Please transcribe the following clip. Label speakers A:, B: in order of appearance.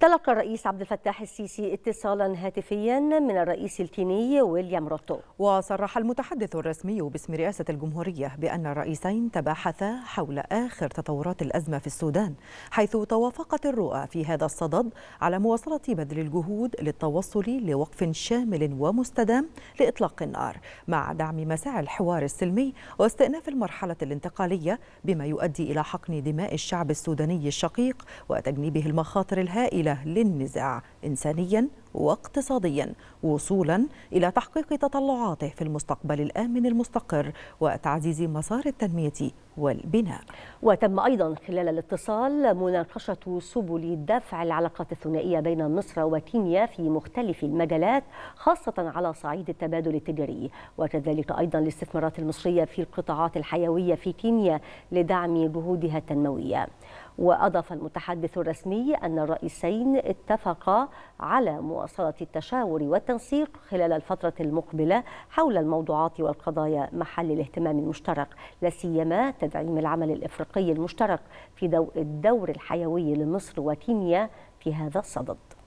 A: تلقى الرئيس عبد الفتاح السيسي اتصالا هاتفيا من الرئيس الكيني ويليام روتو وصرح المتحدث الرسمي باسم رئاسة الجمهورية بأن
B: الرئيسين تباحثا حول آخر تطورات الأزمة في السودان حيث توافقت الرؤى في هذا الصدد على مواصلة بذل الجهود للتوصل لوقف شامل ومستدام لإطلاق النار مع دعم مساعي الحوار السلمي واستئناف المرحلة الانتقالية بما يؤدي إلى حقن دماء الشعب السوداني الشقيق وتجنيبه المخاطر الهائلة الوسيله للنزاع انسانيا واقتصاديا وصولا الى تحقيق تطلعاته في المستقبل الامن المستقر وتعزيز مسار التنميه والبناء.
A: وتم ايضا خلال الاتصال مناقشه سبل دفع العلاقات الثنائيه بين مصر وكينيا في مختلف المجالات خاصه على صعيد التبادل التجاري وكذلك ايضا الاستثمارات المصريه في القطاعات الحيويه في كينيا لدعم جهودها التنمويه. وأضاف المتحدث الرسمي أن الرئيسين اتفقا على مواصلة التشاور والتنسيق خلال الفترة المقبلة حول الموضوعات والقضايا محل الاهتمام المشترك لا سيما تدعيم العمل الإفريقي المشترك في ضوء الدور الحيوي لمصر وكينيا في هذا الصدد